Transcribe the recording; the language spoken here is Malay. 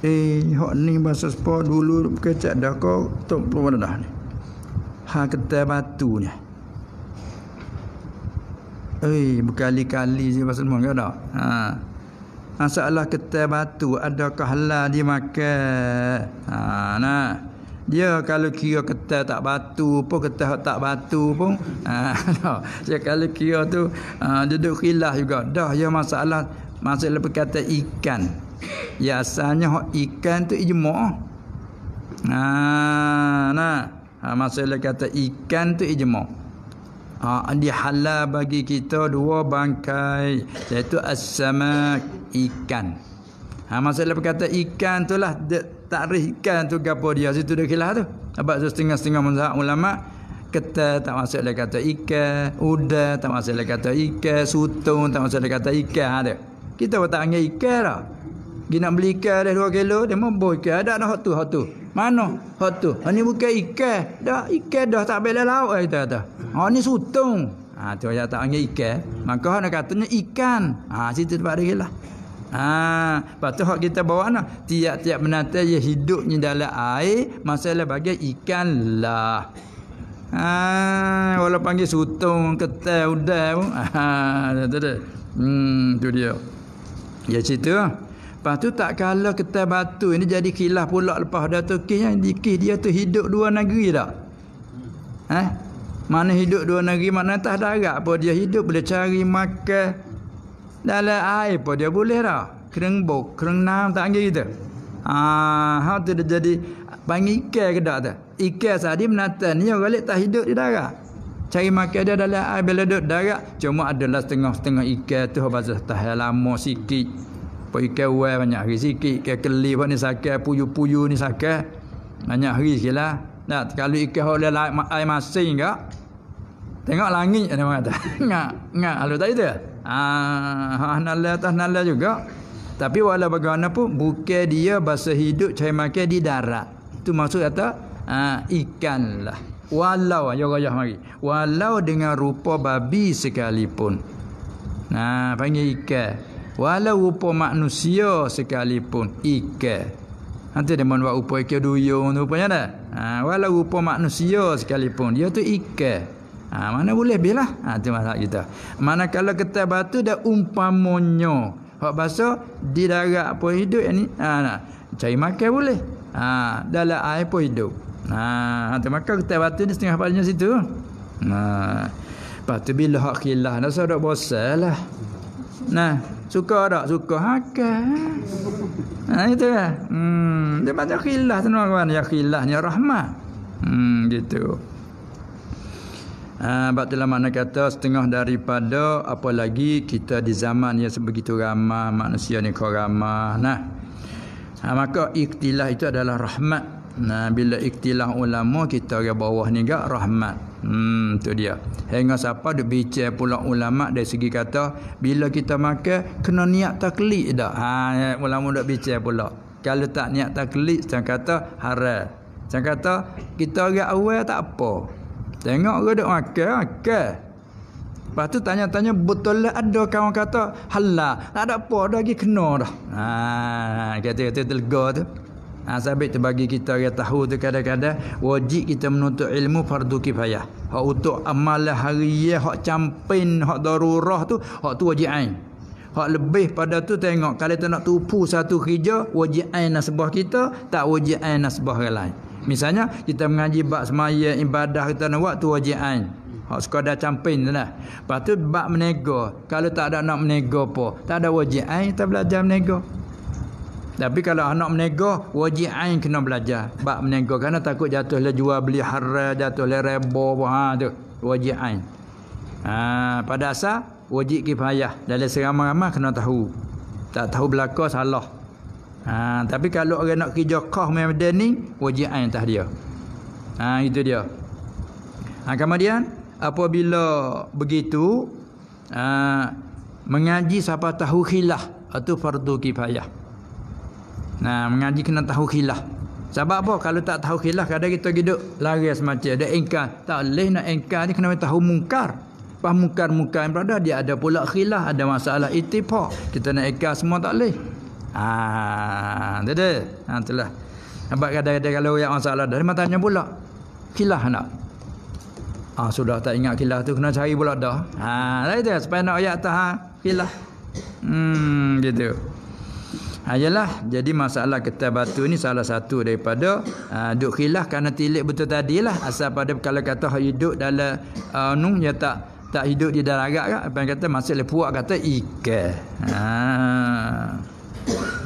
Eh, hok ni bahasa sepo dulu kecak dah ko tok perlu dah ni. Ha kata batu ni. Eh, berkali-kali je pasal semua ke dah. Ha. Masalah ha, kertas batu adakah halal dimakan? Ha nah. Dia kalau kira kertas tak batu pun kertas tak batu pun ha nah. Dia kalau kira tu ha, duduk khilaf juga. Dah ya masalah masalah berkata ikan. Ya asalnya ikan tu ijma'. Ah, ha nah. Ha masalah kata ikan tu ijma'. Ha dihalal bagi kita dua bangkai iaitu as-samak ikan. Ha masalah berkata ikan tu lah takrif ikan tu gapo dia situ dah khilaf tu. Sebab setengah-setengah mazhab ulama kata tak masuk dia kata ikan, udah tak masuk dia kata ikan, sutung tak masuk dia kata ikan ada. Ha, kita tak panggil ikan dah. Dia nak beli ikan ada dua kilo, dia mau boy ikan. Ada nak hot tu, hot tu. Mana hot tu? Ini bukan ikan. Dah ikan dah tak boleh laut eh, kita kata. Ha ni sutung. Ha tu ayat tak ngi ikan. Maka hak nak katanya ikan. Ha situ tempat dia lah. Ha, lepas tu kita bawa nak tiap-tiap menata dia hidupnya dalam air, masalah bagi ikan lah. Ha, walau panggil sutung, ketel, udang pun. Ha, tu Hmm, tu dia. Ya cerita. Lepas tu tak kalah ketai batu ini jadi kilah pula lepas dah tu kisnya. Dikis dia tu hidup dua negeri tak? Hmm. Eh? Mana hidup dua negeri mana tak darat pun dia hidup boleh cari makan. Dalam air pun dia boleh dah. kereng kerengnam tak anggil kita. Ah, ha, tu dia jadi panggil ikan ke tak tu? Ikan sahaja menatan ni orang lain tak hidup di darat. Cari makan dia dalam air bila duduk darat. Cuma adalah setengah-setengah ikan tu. Habis tak lama sikit. Pak ikan uai banyak hari sikit. Ikan keli pun ni sakit. Puyu-puyu ni sakit. Banyak hari sikit lah. Nah, kalau ikan oleh air masing enggak. Tengok langit ada orang kata. Enggak. Enggak. Lalu ah, tak itu. Ah, ha, nala atas nala juga. Tapi wala bagaimanapun. Buka dia bahasa hidup cahaya makan di darat. Itu maksud kata. Ah, ikan lah. Walau ah, ya raya mari. Walau dengan rupa babi sekalipun. Nah, panggil ikan. Walau rupa manusia sekalipun ike, Nanti dia mahu buat rupa ikan duyung tu rupanya dah. Ha, walau rupa manusia sekalipun dia tu ike. Ha, mana boleh bilah. Ha, itu. masalah kita. Mana kalau kertas batu dah umpamanya. Hak baso di darat apa hidup yang ni. Ha, nah. Cari makan boleh. Ha, dalam air pun hidup. Ha, nanti maka kertas batu ni setengah padanya situ. Ha. Lepas tu bila hak khilah. Nasa dah bosan lah. Nah. Suka tak? Suka. Hakan. Ha, itu lah. Hmm. Dia macam khilah tu kawan. Ya khilah ni rahmat. Hmm, gitu. Ha, Baktilah mana kata setengah daripada apa lagi kita di zaman yang sebegitu ramah. Manusia ni kau ramah. Nah. Ha, maka iktilah itu adalah rahmat. Nah bila iktilah ulama kita ke bawah ni gak rahmat. Hmm tu dia. Hingga siapa duk bicara pula ulama dari segi kata bila kita makan kena niat taklid dak. Ha ulama duk bicara pula. Kalau tak niat taklid sang kata haram. Sang kata kita orang awal tak apa. Tengok ke duk makan, makan. Lepas tu tanya-tanya betul lah ada kawan kata halah, tak ada apa dah lagi kena dah ha, Kata-kata tu lega tu ha, Sabit bagi kita yang tahu tu kadang-kadang Wajib kita menuntut ilmu fardu kifayah Hak untuk amalah hariyah Hak campin Hak darurah tu Hak tu wajib ain Hak lebih pada tu tengok Kalau tu nak tupu satu kerja Wajib ain nasbah kita Tak wajib ain nasbah yang lain Misalnya kita mengaji bak semaya ibadah kita nak tu wajib ain Hak sekadar camping tu lah. Lepas tu bab menego. Kalau tak ada nak menego apa. Tak ada wajib ain tak belajar menego. Tapi kalau anak menego, wajib ain kena belajar. Bab menego. Kerana takut jatuh le jual beli hara, jatuh le rebo. Ha, tu. Wajib ain. Ha, pada asal, wajib kifayah. Dari seramah-ramah kena tahu. Tak tahu belakang salah. Ha, tapi kalau orang nak kerja kah memang ni, wajib ain tah dia. Ha, itu dia. Ha, kemudian, apabila begitu aa, ah, mengaji siapa tahu khilah atau fardu kifayah nah mengaji kena tahu khilah sebab apa kalau tak tahu khilah kadang kita hidup lari semacam ada engkar tak leh nak engkar ni kena tahu mungkar Pah mungkar-mungkar yang berada dia ada pula khilah ada masalah itifak kita nak engkar semua tak leh ah dede ha ah, itulah Nampak kadang-kadang kalau yang masalah salah dah, dia tanya pula. Kilah nak. Ah ha, sudah tak ingat kilah tu kena cari pula dah. Ha lain tu supaya nak ayat tah kilah. Hmm gitu. Ayalah ha, jadi masalah kita batu ni salah satu daripada ha, duk kilah kerana tilik betul tadi lah. asal pada kalau kata hidup dalam uh, ha, nun dia tak tak hidup di darat kan apa yang kata masih lepuak kata ikan. Ha.